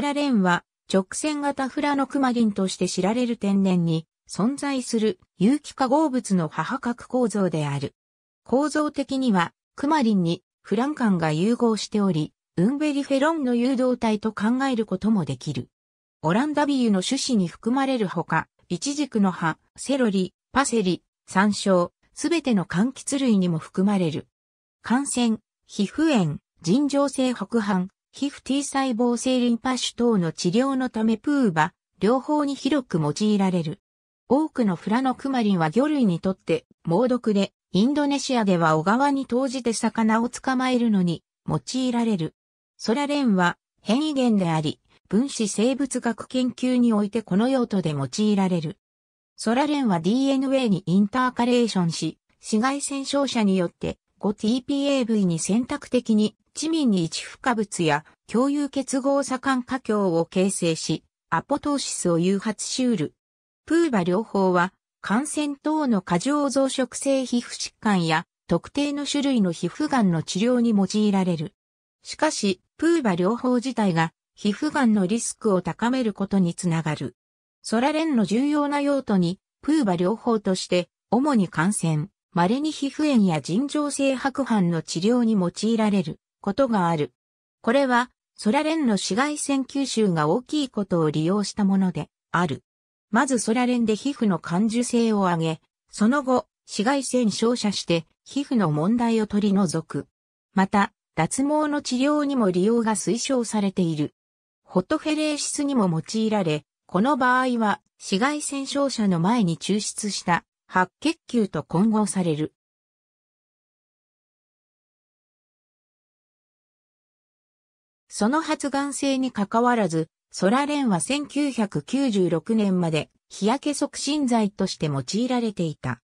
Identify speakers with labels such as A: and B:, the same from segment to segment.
A: レンは直線型フラノクマリンとして知られる天然に存在する有機化合物の母核構造である。構造的にはクマリンにフランカンが融合しており、ウンベリフェロンの誘導体と考えることもできる。オランダビーユの種子に含まれるほか、イチジクの葉、セロリ、パセリ、山椒、すべての柑橘類にも含まれる。感染、皮膚炎、尋常性白斑、皮膚 T 細胞性リンパ腫等の治療のためプーバ、両方に広く用いられる。多くのフラノクマリンは魚類にとって猛毒で、インドネシアでは小川に投じて魚を捕まえるのに用いられる。ソラレンは変異源であり、分子生物学研究においてこの用途で用いられる。ソラレンは DNA にインターカレーションし、紫外線照射によって 5TPAV に選択的に地民に一付加物や共有結合左官華僑を形成し、アポトーシスを誘発しうる。プーバ療法は、感染等の過剰増殖性皮膚疾患や特定の種類の皮膚がんの治療に用いられる。しかし、プーバ療法自体が皮膚がんのリスクを高めることにつながる。ソラレンの重要な用途に、プーバ療法として、主に感染、稀に皮膚炎や尋常性白斑の治療に用いられる。ことがある。これは、ソラレンの紫外線吸収が大きいことを利用したもので、ある。まずソラレンで皮膚の感受性を上げ、その後、紫外線照射して皮膚の問題を取り除く。また、脱毛の治療にも利用が推奨されている。ホットフェレーシスにも用いられ、この場合は紫外線照射の前に抽出した白血球と混合される。その発がん性に関わらず、ソラレンは1996年まで日焼け促進剤として用いられていた。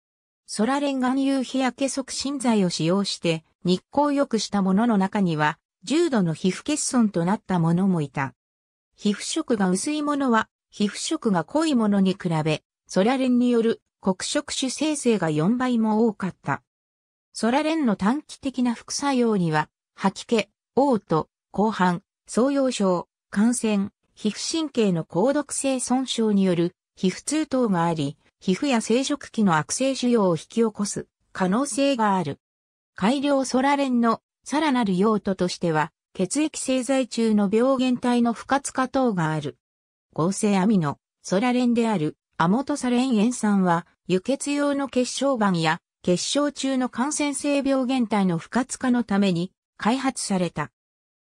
A: ソラレン含有日焼け促進剤を使用して日光浴したものの中には重度の皮膚欠損となったものもいた。皮膚色が薄いものは皮膚色が濃いものに比べ、ソラレンによる黒色種生成が4倍も多かった。ソラレンの短期的な副作用には、吐き気、嘔吐、後半、創用症、感染、皮膚神経の高毒性損傷による皮膚痛等があり、皮膚や生殖器の悪性腫瘍を引き起こす可能性がある。改良ソラレンのさらなる用途としては、血液製剤中の病原体の不活化等がある。合成アミノ、ソラレンであるアモトサレン塩酸は、輸血用の血小板や血小中の感染性病原体の不活化のために開発された。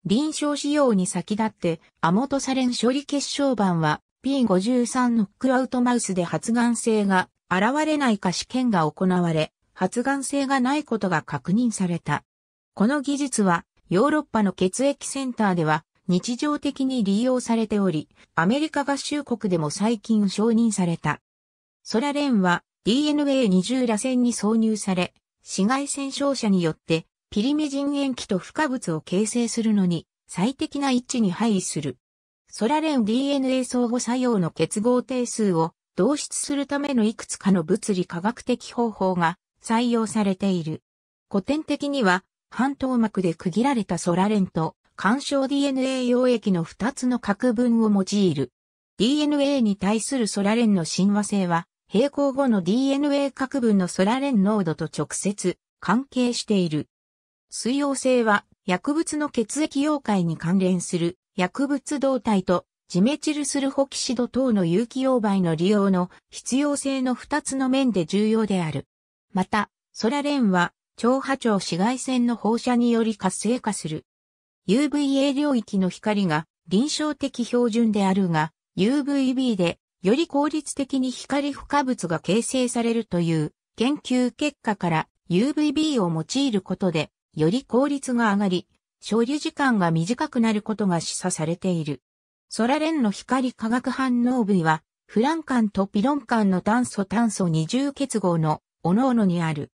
A: 臨床使用に先立って、アモトサレン処理結晶板は P53 ノックアウトマウスで発がん性が現れないか試験が行われ、発がん性がないことが確認された。この技術はヨーロッパの血液センターでは日常的に利用されており、アメリカ合衆国でも最近承認された。ソラレンは DNA20 螺旋に挿入され、紫外線照射によってピリメジン塩基と付加物を形成するのに最適な位置に配位する。ソラレン DNA 相互作用の結合定数を導出するためのいくつかの物理科学的方法が採用されている。古典的には半透膜で区切られたソラレンと干渉 DNA 溶液の2つの核分を用いる。DNA に対するソラレンの親和性は並行後の DNA 核分のソラレン濃度と直接関係している。水溶性は薬物の血液溶解に関連する薬物動態とジメチルスルホキシド等の有機溶媒の利用の必要性の2つの面で重要である。また、ソラレンは超波長紫外線の放射により活性化する。UVA 領域の光が臨床的標準であるが、UVB でより効率的に光負荷物が形成されるという研究結果から UVB を用いることでより効率が上がり、処理時間が短くなることが示唆されている。ソラレンの光化学反応部位は、フラン管とピロン管の炭素炭素二重結合のおのおのにある。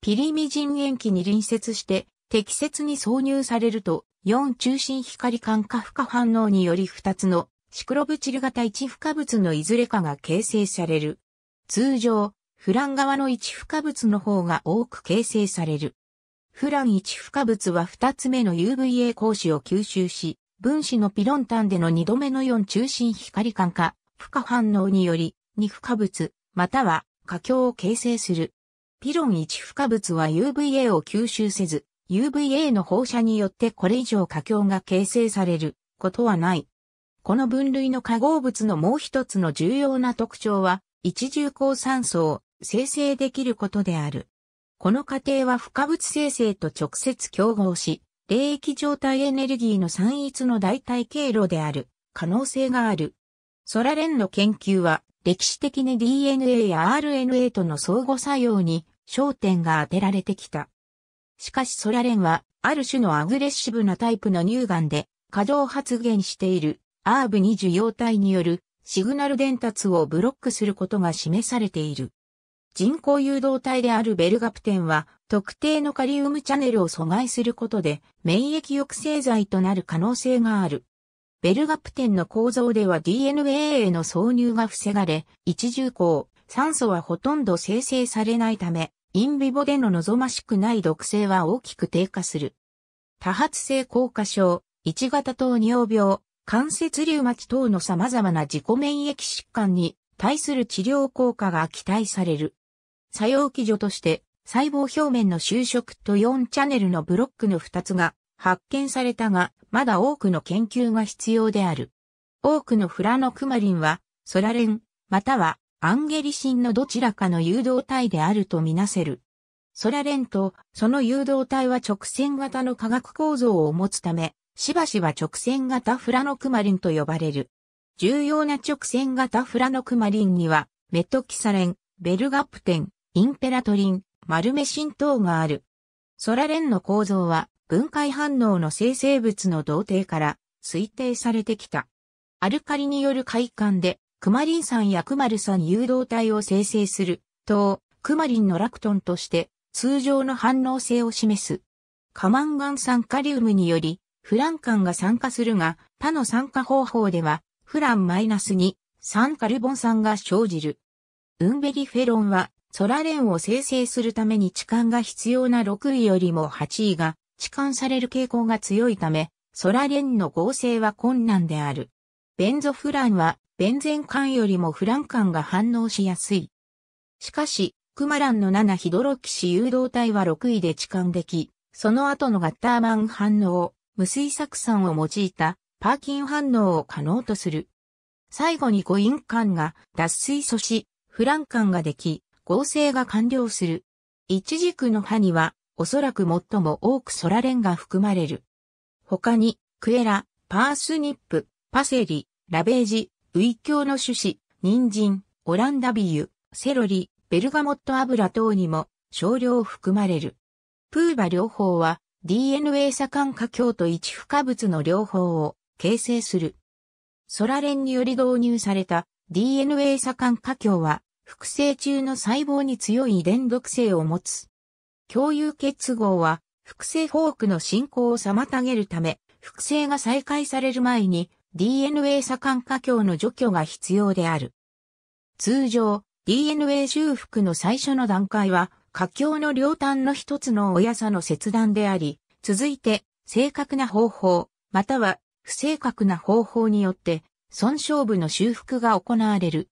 A: ピリミジン塩基に隣接して適切に挿入されると、4中心光管化負荷反応により2つのシクロブチル型一負荷物のいずれかが形成される。通常、フラン側の一負荷物の方が多く形成される。フラン1付加物は2つ目の UVA 光子を吸収し、分子のピロン炭での2度目の4中心光感化、負荷反応により、2付加物、または過強を形成する。ピロン1付加物は UVA を吸収せず、UVA の放射によってこれ以上過強が形成されることはない。この分類の化合物のもう一つの重要な特徴は、一重抗酸素を生成できることである。この過程は不可物生成と直接競合し、霊液状態エネルギーの散逸の代替経路である可能性がある。ソラレンの研究は歴史的に DNA や RNA との相互作用に焦点が当てられてきた。しかしソラレンはある種のアグレッシブなタイプの乳がんで過剰発現している ARB2 受容体によるシグナル伝達をブロックすることが示されている。人工誘導体であるベルガプテンは特定のカリウムチャネルを阻害することで免疫抑制剤となる可能性がある。ベルガプテンの構造では DNA への挿入が防がれ、一重鋼、酸素はほとんど生成されないため、インビボでの望ましくない毒性は大きく低下する。多発性硬化症、一型糖尿病、関節リウマチ等の様々な自己免疫疾患に対する治療効果が期待される。作用基準として、細胞表面の就職と4チャンネルのブロックの2つが発見されたが、まだ多くの研究が必要である。多くのフラノクマリンは、ソラレン、またはアンゲリシンのどちらかの誘導体であるとみなせる。ソラレンとその誘導体は直線型の化学構造を持つため、しばしば直線型フラノクマリンと呼ばれる。重要な直線型フラノクマリンには、メトキサレン、ベルガプテン、インペラトリン、丸目浸透がある。ソラレンの構造は分解反応の生成物の同定から推定されてきた。アルカリによる快感で、クマリン酸やクマル酸誘導体を生成する、等、クマリンのラクトンとして通常の反応性を示す。カマンガン酸カリウムにより、フランカンが酸化するが、他の酸化方法では、フランマイナスに酸カルボン酸が生じる。ウンベリフェロンはソラレンを生成するために置換が必要な6位よりも8位が置換される傾向が強いため、ソラレンの合成は困難である。ベンゾフランは、ベンゼン管よりもフラン管が反応しやすい。しかし、クマランの7ヒドロキシ誘導体は6位で置換でき、その後のガッターマン反応、無水酢酸を用いたパーキン反応を可能とする。最後にコイン管が脱水素し、フラン管ができ、合成が完了する。一軸の葉には、おそらく最も多くソラレンが含まれる。他に、クエラ、パースニップ、パセリ、ラベージ、ウイキョウの種子、ニンジン、オランダビユ、セロリ、ベルガモット油等にも少量含まれる。プーバ療法は DNA 左間化鏡と一付加物の両方を形成する。ソラレンにより導入された DNA 左間化鏡は複製中の細胞に強い遺伝毒性を持つ。共有結合は、複製フォークの進行を妨げるため、複製が再開される前に DNA 左間下鏡の除去が必要である。通常、DNA 修復の最初の段階は、佳境の両端の一つの親さの切断であり、続いて、正確な方法、または不正確な方法によって、損傷部の修復が行われる。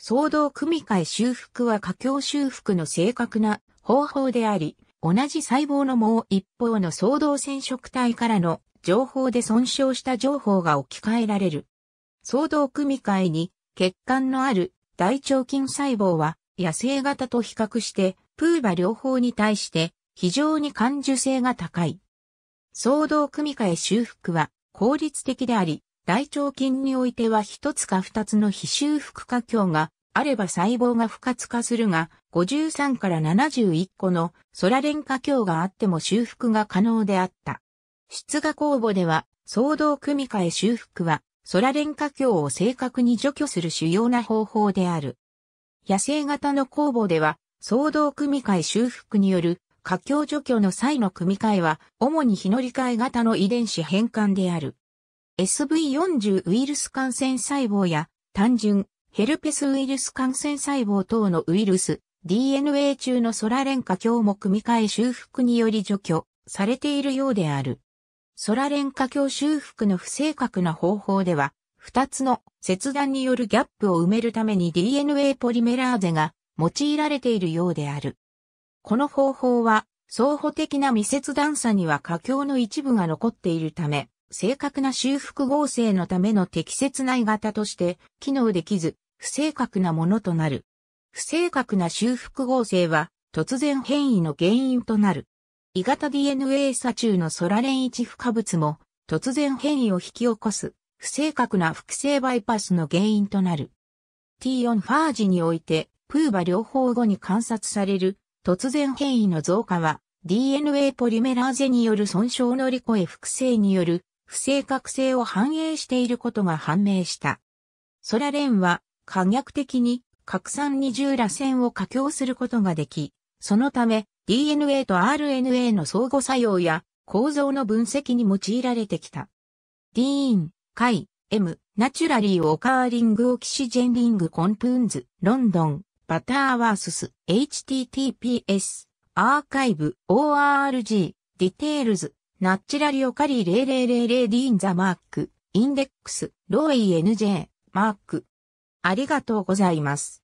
A: 騒動組換え修復は過強修復の正確な方法であり、同じ細胞のもう一方の騒動染色体からの情報で損傷した情報が置き換えられる。騒動組換えに血管のある大腸菌細胞は野生型と比較してプーバ両方に対して非常に感受性が高い。騒動組換え修復は効率的であり、大腸菌においては一つか二つの非修復化強があれば細胞が不活化するが、53から71個のソラレン化強があっても修復が可能であった。出荷公募では、騒動組み換え修復は、ソラレン化強を正確に除去する主要な方法である。野生型の公募では、騒動組み換え修復による、化強除去の際の組み換えは、主に日のり換え型の遺伝子変換である。SV40 ウイルス感染細胞や単純ヘルペスウイルス感染細胞等のウイルス DNA 中のソラレンカ鏡も組み換え修復により除去されているようである。ソラレンカ鏡修復の不正確な方法では、2つの切断によるギャップを埋めるために DNA ポリメラーゼが用いられているようである。この方法は、相補的な未切断差には佳境の一部が残っているため、正確な修復合成のための適切な鋳型として機能できず、不正確なものとなる。不正確な修復合成は突然変異の原因となる。鋳型 DNA 左中のソラレン1付加物も突然変異を引き起こす不正確な複製バイパスの原因となる。T4 ファージにおいてプーバ療法後に観察される突然変異の増加は DNA ポリメラーゼによる損傷のリコへ複製による不正確性を反映していることが判明した。ソラレンは可逆的に拡散二重螺旋を可供することができ、そのため DNA と RNA の相互作用や構造の分析に用いられてきた。ディーン、カイ、M、ナチュラリー・オカーリング・オキシジェンリング・コンプーンズ、ロンドン、バターワースス、https、アーカイブ、org、ディテールズ、ナッチラリオカリ0 0 0 0ーンザマーク、インデックス、ローイ NJ、マーク。ありがとうございます。